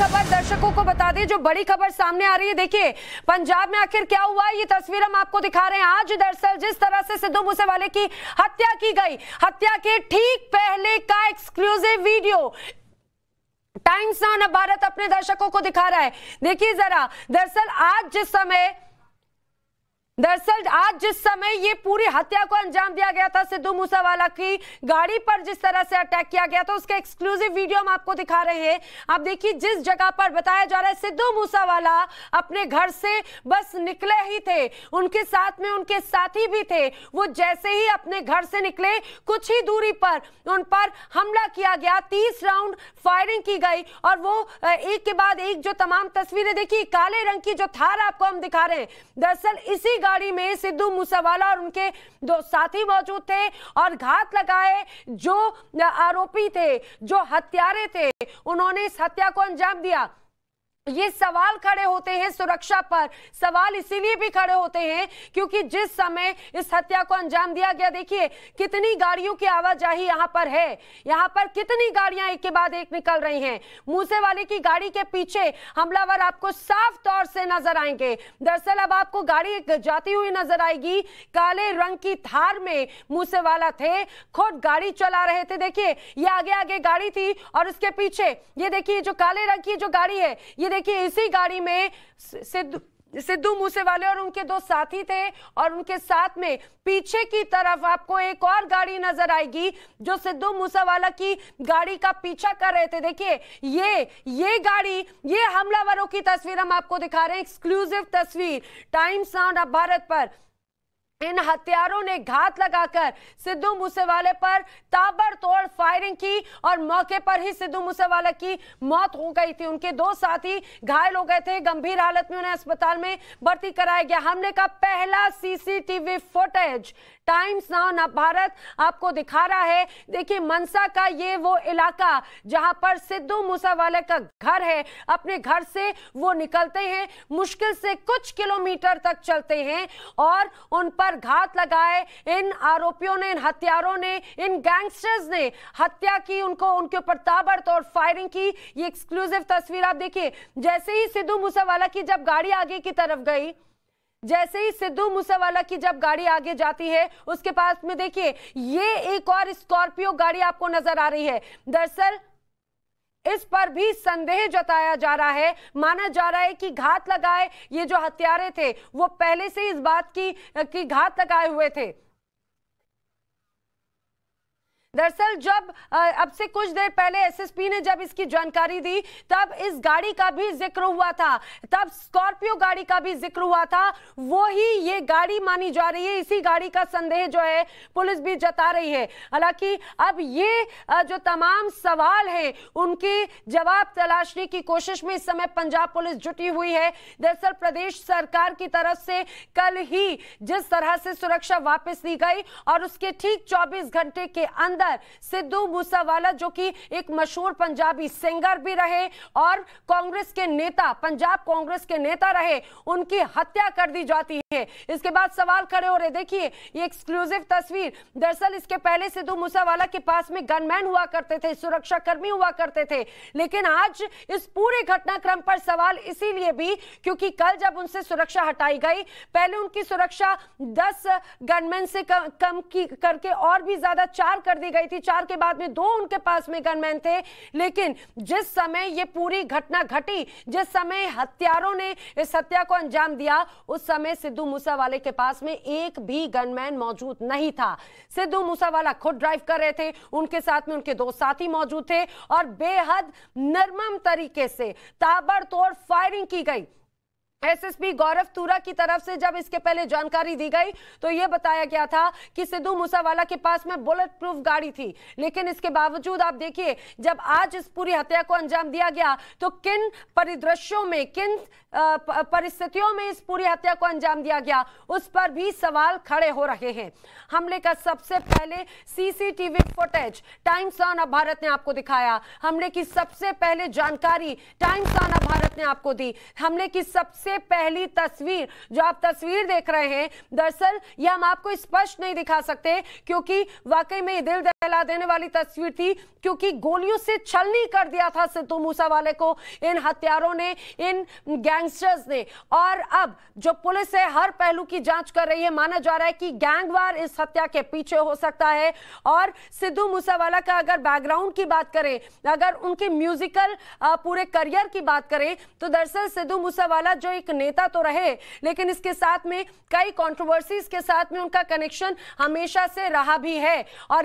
खबर दर्शकों को बता दें जो बड़ी खबर सामने आ रही है देखिए पंजाब में आखिर क्या हुआ ये तस्वीर हम आपको दिखा रहे हैं आज दरअसल जिस तरह से सिद्धू मूसेवाले की हत्या की गई हत्या के ठीक पहले का exclusive video Times on Bharat अपने दर्शकों को दिखा रहा है देखिए जरा दरअसल आज जिस समय दरअसल आज जिस समय ये पूरी हत्या को अंजाम दिया गया था सिद्धू मूसावाला की गाड़ी पर जिस तरह से अटैक किया गया था उसके एक्सक्लूसिव वीडियो हम आपको दिखा रहे हैं आप देखिए जिस जगह पर बताया जा रहा है सिद्धू मूसावाला अपने घर से बस निकले ही थे उनके साथ में उनके साथी भी थे वो जैसे ही अपने घर से निकले कुछ ही दूरी पर उन पर हमला किया गया तीस राउंड फायरिंग की गई और वो एक के बाद एक जो तमाम तस्वीरें देखी काले रंग की जो थार आपको हम दिखा रहे हैं दरअसल इसी गाड़ी गाड़ी में सिद्धू मूसावाला और उनके दो साथी मौजूद थे और घात लगाए जो आरोपी थे जो हत्यारे थे उन्होंने इस हत्या को अंजाम दिया ये सवाल खड़े होते हैं सुरक्षा पर सवाल इसीलिए भी खड़े होते हैं क्योंकि जिस समय इस हत्या को अंजाम दिया गया देखिए कितनी गाड़ियों की आवाजाही यहाँ पर है यहाँ पर कितनी गाड़ियां एक के बाद एक निकल रही हैं मूसे वाले की गाड़ी के पीछे हमलावर आपको साफ तौर से नजर आएंगे दरअसल अब आपको गाड़ी जाती हुई नजर आएगी काले रंग की थार में मूसे वाला थे खुद गाड़ी चला रहे थे देखिए ये आगे आगे गाड़ी थी और उसके पीछे ये देखिए जो काले रंग की जो गाड़ी है ये है कि इसी गाड़ी में सिद्धू सिद्धू मूसेवाले और उनके दो साथी थे और उनके साथ में पीछे की तरफ आपको एक और गाड़ी नजर आएगी जो सिद्धू मूसेवाला की गाड़ी का पीछा कर रहे थे देखिए ये ये गाड़ी ये हमलावरों की तस्वीर हम आपको दिखा रहे हैं एक्सक्लूसिव तस्वीर टाइम्स साउंड भारत पर इन हथियारों ने घात लगाकर सिद्धू मूसेवाले पर ताबड़तोड़ फायरिंग की और मौके पर ही सिद्धू मूसेवाला की मौत हो गई थी उनके दो साथी घायल हो गए थे गंभीर हालत में उन्हें अस्पताल में भर्ती कराया गया हमने का पहला सीसीटीवी फुटेज टाइम्स नाउ ना भारत आपको दिखा रहा है देखिए मनसा का ये वो इलाका जहां पर सिद्धू मूसेवाले का घर है अपने घर से वो निकलते हैं मुश्किल से कुछ किलोमीटर तक चलते हैं और उन पर पर घात लगाए इन आरोपियों ने इन हथियारों ने इन गैंगस्टर्स ने हत्या की उनको उनके ऊपर ताबड़तोड़ फायरिंग की ये एक्सक्लूसिव तस्वीर आप देखिए जैसे ही सिद्धू मूसेवाला की जब गाड़ी आगे की तरफ गई जैसे ही सिद्धू मूसेवाला की जब गाड़ी आगे जाती है उसके पास में देखिए ये एक और स्कॉर्पियो गाड़ी आपको नजर आ रही है दरअसल इस पर भी संदेह जताया जा रहा है माना जा रहा है कि घात लगाए ये जो हत्यारे थे वो पहले से इस बात की, की घात लगाए हुए थे दरअसल जब अब से कुछ देर पहले एसएसपी ने जब इसकी जानकारी दी तब इस गाड़ी का भी जिक्र हुआ था तब स्कॉर्पियो गाड़ी का भी जिक्र हुआ था वो ही ये गाड़ी मानी जा रही है इसी गाड़ी का संदेह जो है पुलिस भी जता रही है हालांकि अब ये जो तमाम सवाल हैं उनके जवाब तलाशने की कोशिश में इस समय पंजाब पुलिस जुटी हुई है दरअसल प्रदेश सरकार की तरफ से कल ही जिस तरह से सुरक्षा वापस ली गई और उसके ठीक चौबीस घंटे के अंदर अंदर सिद्धू मूसावाला जो कि एक मशहूर पंजाबी सिंगर भी रहे और कांग्रेस के नेता पंजाब कांग्रेस के नेता रहे उनकी हत्या कर दी जाती है इसके बाद सवाल खड़े हो रहे देखिए ये एक्सक्लूसिव तस्वीर दरअसल इसके पहले सिद्धू मूसावाला के पास में गनमैन हुआ करते थे सुरक्षा कर्मी हुआ करते थे लेकिन आज इस पूरे घटनाक्रम पर सवाल इसीलिए भी क्योंकि कल जब उनसे सुरक्षा हटाई गई पहले उनकी सुरक्षा दस गनमैन से कम की करके और भी ज्यादा चार कर दी दी गई थी चार के बाद में दो उनके पास में गनमैन थे लेकिन जिस समय ये पूरी घटना घटी जिस समय हत्यारों ने इस हत्या को अंजाम दिया उस समय सिद्धू मूसावाले के पास में एक भी गनमैन मौजूद नहीं था सिद्धू मूसावाला खुद ड्राइव कर रहे थे उनके साथ में उनके दो साथी मौजूद थे और बेहद निर्मम तरीके से ताबड़तोड़ फायरिंग की गई एसएसपी गौरव तुरा की तरफ से जब इसके पहले जानकारी दी गई तो यह बताया गया था कि सिद्धू मूसावाला के पास में बुलेट प्रूफ गाड़ी थी लेकिन इसके बावजूद आप देखिए जब आज इस पूरी हत्या को अंजाम दिया गया तो किन परिदृश्यों में किन परिस्थितियों में इस पूरी हत्या को अंजाम दिया गया उस पर भी सवाल खड़े हो रहे हैं हमले का सबसे पहले CCTV footage Times on Bharat ने आपको दिखाया हमले की सबसे पहले जानकारी टाइम्स ऑन भारत ने आपको दी हमले की सबसे सबसे पहली तस्वीर जो आप तस्वीर देख रहे हैं दरअसल ये हम आपको स्पष्ट नहीं दिखा सकते क्योंकि वाकई में दिल दहला देने वाली तस्वीर थी क्योंकि गोलियों से छलनी कर दिया था सिद्धू मूसा वाले को इन हत्यारों ने इन गैंगस्टर्स ने और अब जो पुलिस है हर पहलू की जांच कर रही है माना जा रहा है कि गैंगवार इस हत्या के पीछे हो सकता है और सिद्धू मूसावाला का अगर बैकग्राउंड की बात करें अगर उनके म्यूजिकल पूरे करियर की बात करें तो दरअसल सिद्धू मूसावाला जो एक नेता तो रहे लेकिन इसके साथ में कई कॉन्ट्रोवर्सीज के साथ में उनका कनेक्शन हमेशा से रहा भी है और